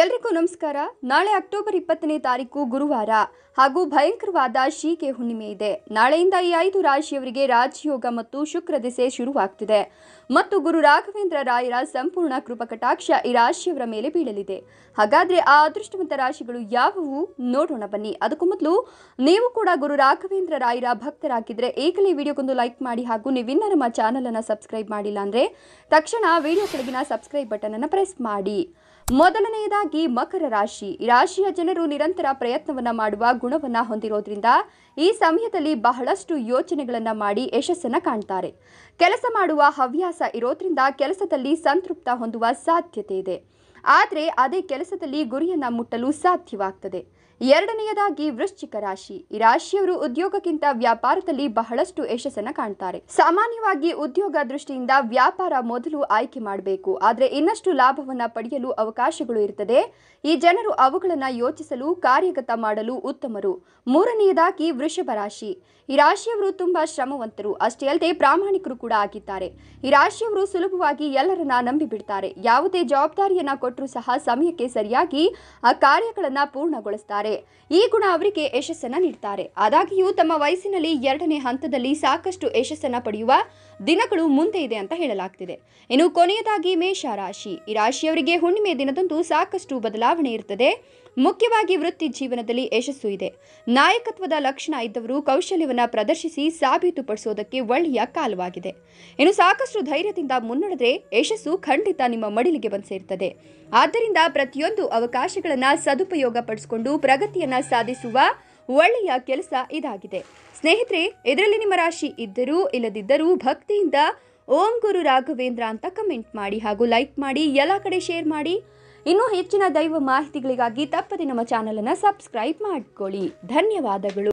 ಎಲ್ರಿಗೂ ನಮಸ್ಕಾರ ನಾಳೆ ಅಕ್ಟೋಬರ್ ಇಪ್ಪತ್ತನೇ ತಾರೀಕು ಗುರುವಾರ ಹಾಗೂ ಭಯಂಕರವಾದ ಶೀಕೆ ಹುಣ್ಣಿಮೆ ಇದೆ ನಾಳೆಯಿಂದ ಈ ಐದು ರಾಶಿಯವರಿಗೆ ರಾಜಯೋಗ ಮತ್ತು ಶುಕ್ರ ದಿಸೆ ಶುರುವಾಗ್ತಿದೆ ಮತ್ತು ಗುರು ರಾಘವೇಂದ್ರ ರಾಯರ ಸಂಪೂರ್ಣ ಕೃಪಕಟಾಕ್ಷ ಈ ರಾಶಿಯವರ ಮೇಲೆ ಬೀಳಲಿದೆ ಹಾಗಾದ್ರೆ ಆ ಅದೃಷ್ಟವಂತ ರಾಶಿಗಳು ಯಾವುವು ನೋಡೋಣ ಬನ್ನಿ ಅದಕ್ಕೂ ಮೊದಲು ನೀವು ಕೂಡ ಗುರು ರಾಘವೇಂದ್ರ ರಾಯರ ಭಕ್ತರಾಗಿದ್ದರೆ ಈಗಲೇ ವಿಡಿಯೋಗೊಂದು ಲೈಕ್ ಮಾಡಿ ಹಾಗೂ ನೀವಿನ್ನ ನಮ್ಮ ಚಾನಲನ್ನು ಸಬ್ಸ್ಕ್ರೈಬ್ ಮಾಡಿಲ್ಲ ಅಂದರೆ ತಕ್ಷಣ ವಿಡಿಯೋ ಕೆಳಗಿನ ಸಬ್ಸ್ಕ್ರೈಬ್ ಬಟನನ್ನು ಪ್ರೆಸ್ ಮಾಡಿ ಮೊದಲನೆಯದಾಗಿ ಮಕರ ರಾಶಿ ರಾಶಿಯ ಜನರು ನಿರಂತರ ಪ್ರಯತ್ನವನ್ನ ಮಾಡುವ ಗುಣವನ್ನ ಹೊಂದಿರೋದ್ರಿಂದ ಈ ಸಮಯದಲ್ಲಿ ಬಹಳಷ್ಟು ಯೋಚನೆಗಳನ್ನ ಮಾಡಿ ಯಶಸ್ಸನ್ನ ಕಾಣ್ತಾರೆ ಕೆಲಸ ಮಾಡುವ ಹವ್ಯಾಸ ಇರೋದ್ರಿಂದ ಕೆಲಸದಲ್ಲಿ ಸಂತೃಪ್ತ ಹೊಂದುವ ಸಾಧ್ಯತೆ ಇದೆ ಆದರೆ ಅದೇ ಕೆಲಸದಲ್ಲಿ ಗುರಿಯನ್ನ ಮುಟ್ಟಲು ಸಾಧ್ಯವಾಗ್ತದೆ ಎರಡನೆಯದಾಗಿ ವೃಶ್ಚಿಕ ರಾಶಿ ಈ ರಾಶಿಯವರು ಉದ್ಯೋಗಕ್ಕಿಂತ ವ್ಯಾಪಾರದಲ್ಲಿ ಬಹಳಷ್ಟು ಯಶಸ್ಸನ್ನು ಕಾಣ್ತಾರೆ ಸಾಮಾನ್ಯವಾಗಿ ಉದ್ಯೋಗ ದೃಷ್ಟಿಯಿಂದ ವ್ಯಾಪಾರ ಮೊದಲು ಆಯ್ಕೆ ಮಾಡಬೇಕು ಆದರೆ ಇನ್ನಷ್ಟು ಲಾಭವನ್ನ ಪಡೆಯಲು ಅವಕಾಶಗಳು ಇರ್ತದೆ ಈ ಜನರು ಅವುಗಳನ್ನು ಯೋಚಿಸಲು ಕಾರ್ಯಗತ ಮಾಡಲು ಉತ್ತಮರು ಮೂರನೆಯದಾಗಿ ವೃಷಭ ರಾಶಿ ಈ ರಾಶಿಯವರು ತುಂಬಾ ಶ್ರಮವಂತರು ಅಷ್ಟೇ ಅಲ್ಲದೆ ಪ್ರಾಮಾಣಿಕರು ಕೂಡ ಆಗಿದ್ದಾರೆ ಈ ರಾಶಿಯವರು ಸುಲಭವಾಗಿ ಎಲ್ಲರನ್ನ ನಂಬಿಬಿಡ್ತಾರೆ ಯಾವುದೇ ಜವಾಬ್ದಾರಿಯನ್ನ ಕೊಟ್ಟರೂ ಸಹ ಸಮಯಕ್ಕೆ ಸರಿಯಾಗಿ ಆ ಕಾರ್ಯಗಳನ್ನು ಪೂರ್ಣಗೊಳಿಸ್ತಾರೆ ಈ ಗುಣ ಅವರಿಗೆ ಯಶಸ್ಸನ್ನ ನೀಡ್ತಾರೆ ಆದಾಗ್ಯೂ ತಮ್ಮ ವಯಸ್ಸಿನಲ್ಲಿ ಎರಡನೇ ಹಂತದಲ್ಲಿ ಸಾಕಷ್ಟು ಯಶಸ್ಸನ್ನ ಪಡೆಯುವ ದಿನಗಳು ಮುಂದೆ ಇದೆ ಅಂತ ಹೇಳಲಾಗ್ತಿದೆ ಇನ್ನು ಕೊನೆಯದಾಗಿ ಮೇಷ ರಾಶಿ ಈ ರಾಶಿಯವರಿಗೆ ಹುಣ್ಣಿಮೆ ದಿನದಂದು ಸಾಕಷ್ಟು ಬದಲಾವಣೆ ಇರ್ತದೆ ಮುಖ್ಯವಾಗಿ ವೃತ್ತಿ ಜೀವನದಲ್ಲಿ ಯಶಸ್ಸು ಇದೆ ನಾಯಕತ್ವದ ಲಕ್ಷಣ ಇದ್ದವರು ಕೌಶಲ್ಯವನ್ನು ಪ್ರದರ್ಶಿಸಿ ಸಾಬೀತುಪಡಿಸೋದಕ್ಕೆ ಒಳ್ಳೆಯ ಕಾಲವಾಗಿದೆ ಇನ್ನು ಸಾಕಷ್ಟು ಧೈರ್ಯದಿಂದ ಮುನ್ನಡೆದ್ರೆ ಯಶಸ್ಸು ಖಂಡಿತ ನಿಮ್ಮ ಮಡಿಲಿಗೆ ಬಂದು ಸೇರ್ತದೆ ಆದ್ದರಿಂದ ಪ್ರತಿಯೊಂದು ಅವಕಾಶಗಳನ್ನು ಸದುಪಯೋಗ ಪಡಿಸಿಕೊಂಡು ಪ್ರಗತಿಯನ್ನು ಸಾಧಿಸುವ ಒಳ್ಳೆಯ ಕೆಲಸ ಇದಾಗಿದೆ ಸ್ನೇಹಿತರೆ ಇದರಲ್ಲಿ ನಿಮ್ಮ ರಾಶಿ ಇದ್ದರೂ ಇಲ್ಲದಿದ್ದರೂ ಭಕ್ತಿಯಿಂದ ಓಂ ಗುರು ರಾಘವೇಂದ್ರ ಅಂತ ಕಮೆಂಟ್ ಮಾಡಿ ಹಾಗೂ ಲೈಕ್ ಮಾಡಿ ಎಲ್ಲ ಕಡೆ ಶೇರ್ ಮಾಡಿ ಇನ್ನೂ ಹೆಚ್ಚಿನ ದೈವ ಮಾಹಿತಿಗಳಿಗಾಗಿ ತಪ್ಪದೆ ನಮ್ಮ ಚಾನಲನ್ನು ಸಬ್ಸ್ಕ್ರೈಬ್ ಮಾಡಿಕೊಳ್ಳಿ ಧನ್ಯವಾದಗಳು